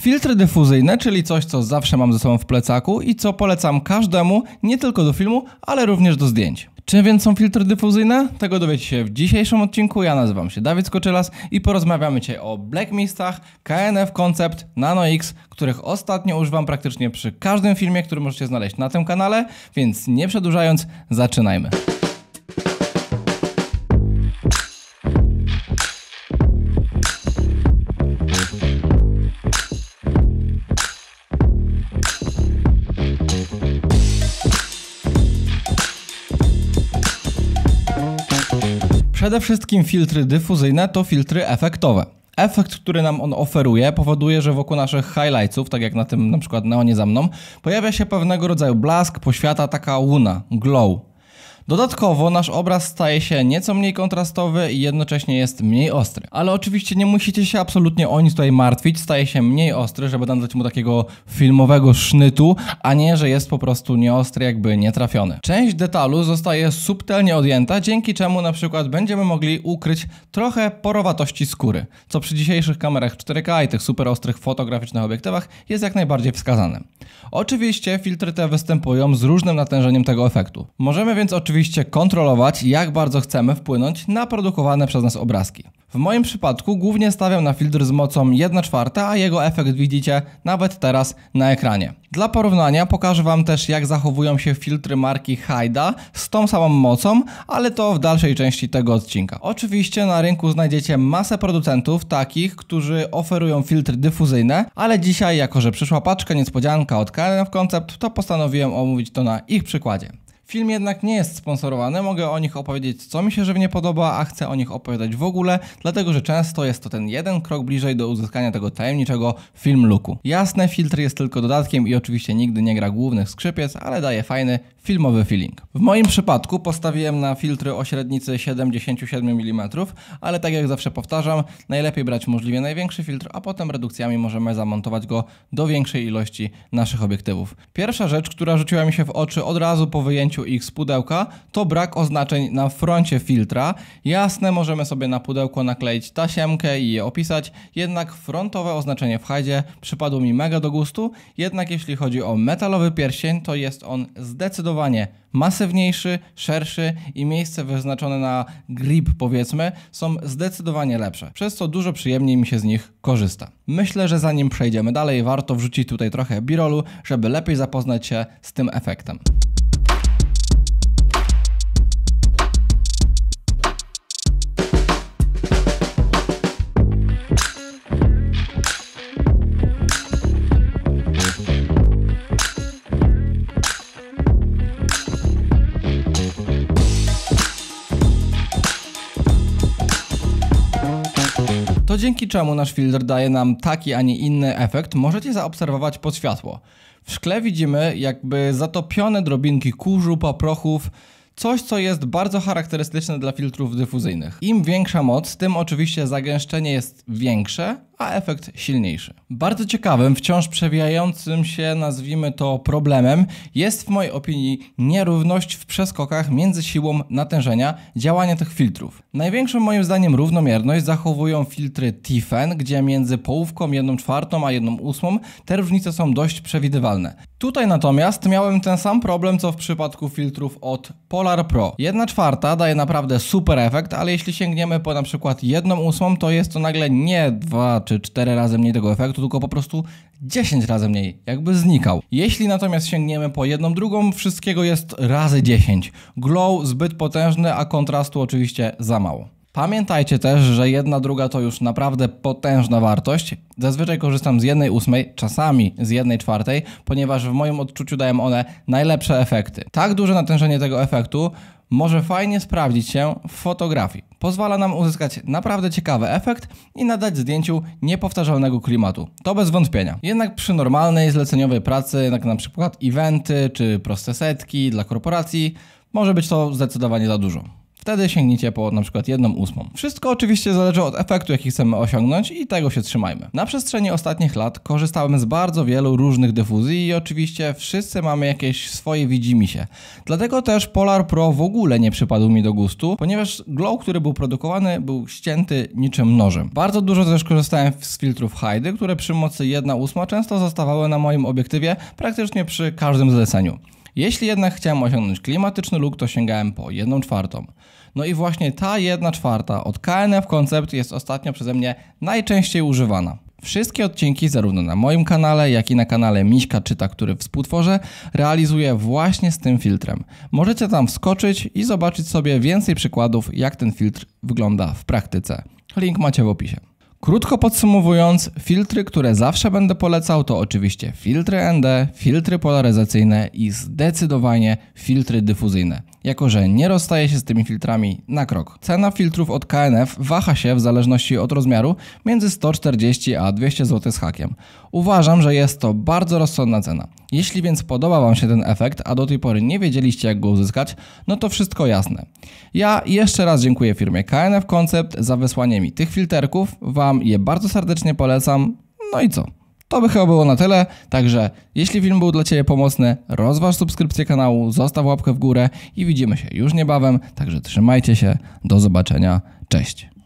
Filtry dyfuzyjne, czyli coś, co zawsze mam ze sobą w plecaku i co polecam każdemu, nie tylko do filmu, ale również do zdjęć. Czym więc są filtry dyfuzyjne? Tego dowiecie się w dzisiejszym odcinku. Ja nazywam się Dawid Skoczylas i porozmawiamy dzisiaj o Black Mistach, KNF Concept, Nano X, których ostatnio używam praktycznie przy każdym filmie, który możecie znaleźć na tym kanale, więc nie przedłużając, zaczynajmy. Przede wszystkim filtry dyfuzyjne to filtry efektowe. Efekt, który nam on oferuje, powoduje, że wokół naszych highlightsów, tak jak na tym na przykład neonie za mną, pojawia się pewnego rodzaju blask, poświata, taka łuna, glow. Dodatkowo nasz obraz staje się nieco mniej kontrastowy i jednocześnie jest mniej ostry. Ale oczywiście nie musicie się absolutnie o nic tutaj martwić, staje się mniej ostry, żeby nadać mu takiego filmowego sznytu, a nie, że jest po prostu nieostry, jakby nietrafiony. Część detalu zostaje subtelnie odjęta, dzięki czemu na przykład będziemy mogli ukryć trochę porowatości skóry, co przy dzisiejszych kamerach 4K i tych super ostrych fotograficznych obiektywach jest jak najbardziej wskazane. Oczywiście filtry te występują z różnym natężeniem tego efektu. Możemy więc oczywiście oczywiście kontrolować, jak bardzo chcemy wpłynąć na produkowane przez nas obrazki. W moim przypadku głównie stawiam na filtr z mocą 1 czwarta, a jego efekt widzicie nawet teraz na ekranie. Dla porównania pokażę Wam też jak zachowują się filtry marki Haida z tą samą mocą, ale to w dalszej części tego odcinka. Oczywiście na rynku znajdziecie masę producentów takich, którzy oferują filtry dyfuzyjne, ale dzisiaj jako, że przyszła paczka niespodzianka od KNF Concept, to postanowiłem omówić to na ich przykładzie. Film jednak nie jest sponsorowany, mogę o nich opowiedzieć co mi się żywnie podoba, a chcę o nich opowiadać w ogóle, dlatego że często jest to ten jeden krok bliżej do uzyskania tego tajemniczego film looku. Jasne, filtr jest tylko dodatkiem i oczywiście nigdy nie gra głównych skrzypiec, ale daje fajny filmowy feeling. W moim przypadku postawiłem na filtry o średnicy 77 mm, ale tak jak zawsze powtarzam, najlepiej brać możliwie największy filtr, a potem redukcjami możemy zamontować go do większej ilości naszych obiektywów. Pierwsza rzecz, która rzuciła mi się w oczy od razu po wyjęciu ich z pudełka, to brak oznaczeń na froncie filtra. Jasne, możemy sobie na pudełko nakleić tasiemkę i je opisać, jednak frontowe oznaczenie w hajdzie przypadło mi mega do gustu, jednak jeśli chodzi o metalowy pierścień, to jest on zdecydowanie masywniejszy, szerszy i miejsce wyznaczone na grip powiedzmy są zdecydowanie lepsze, przez co dużo przyjemniej mi się z nich korzysta. Myślę, że zanim przejdziemy dalej, warto wrzucić tutaj trochę birolu, żeby lepiej zapoznać się z tym efektem. To dzięki czemu nasz filtr daje nam taki, a nie inny efekt, możecie zaobserwować pod światło. W szkle widzimy jakby zatopione drobinki kurzu, paprochów, Coś, co jest bardzo charakterystyczne dla filtrów dyfuzyjnych. Im większa moc, tym oczywiście zagęszczenie jest większe, a efekt silniejszy. Bardzo ciekawym, wciąż przewijającym się, nazwijmy to problemem, jest w mojej opinii nierówność w przeskokach między siłą natężenia działania tych filtrów. Największą moim zdaniem równomierność zachowują filtry Tiffen, gdzie między połówką jedną czwartą a jedną ósmą te różnice są dość przewidywalne. Tutaj natomiast miałem ten sam problem co w przypadku filtrów od Polar Pro. Jedna czwarta daje naprawdę super efekt, ale jeśli sięgniemy po na przykład jedną ósmą, to jest to nagle nie 2 czy 4 razy mniej tego efektu, tylko po prostu 10 razy mniej, jakby znikał. Jeśli natomiast sięgniemy po jedną drugą, wszystkiego jest razy 10. Glow zbyt potężny, a kontrastu oczywiście za mało. Pamiętajcie też, że jedna druga to już naprawdę potężna wartość. Zazwyczaj korzystam z jednej ósmej, czasami z jednej czwartej, ponieważ w moim odczuciu dają one najlepsze efekty. Tak duże natężenie tego efektu może fajnie sprawdzić się w fotografii. Pozwala nam uzyskać naprawdę ciekawy efekt i nadać zdjęciu niepowtarzalnego klimatu. To bez wątpienia. Jednak przy normalnej, zleceniowej pracy, jak na przykład eventy czy proste setki dla korporacji, może być to zdecydowanie za dużo. Wtedy sięgnijcie po na przykład jedną ósmą. Wszystko oczywiście zależy od efektu, jaki chcemy osiągnąć i tego się trzymajmy. Na przestrzeni ostatnich lat korzystałem z bardzo wielu różnych dyfuzji i oczywiście wszyscy mamy jakieś swoje widzimisię. Dlatego też Polar Pro w ogóle nie przypadł mi do gustu, ponieważ glow, który był produkowany był ścięty niczym nożem. Bardzo dużo też korzystałem z filtrów Heide, które przy mocy 1.8 często zostawały na moim obiektywie praktycznie przy każdym zleceniu. Jeśli jednak chciałem osiągnąć klimatyczny luk, to sięgałem po 1 czwartą. No i właśnie ta 1 czwarta od KNF Concept jest ostatnio przeze mnie najczęściej używana. Wszystkie odcinki, zarówno na moim kanale, jak i na kanale Miśka Czyta, który współtworzę, realizuję właśnie z tym filtrem. Możecie tam wskoczyć i zobaczyć sobie więcej przykładów, jak ten filtr wygląda w praktyce. Link macie w opisie. Krótko podsumowując, filtry, które zawsze będę polecał, to oczywiście filtry ND, filtry polaryzacyjne i zdecydowanie filtry dyfuzyjne jako że nie rozstaje się z tymi filtrami na krok. Cena filtrów od KNF waha się w zależności od rozmiaru między 140 a 200 zł z hakiem. Uważam, że jest to bardzo rozsądna cena. Jeśli więc podoba Wam się ten efekt, a do tej pory nie wiedzieliście jak go uzyskać, no to wszystko jasne. Ja jeszcze raz dziękuję firmie KNF Concept za wysłanie mi tych filterków, Wam je bardzo serdecznie polecam, no i co? To by chyba było na tyle, także jeśli film był dla Ciebie pomocny, rozważ subskrypcję kanału, zostaw łapkę w górę i widzimy się już niebawem, także trzymajcie się, do zobaczenia, cześć!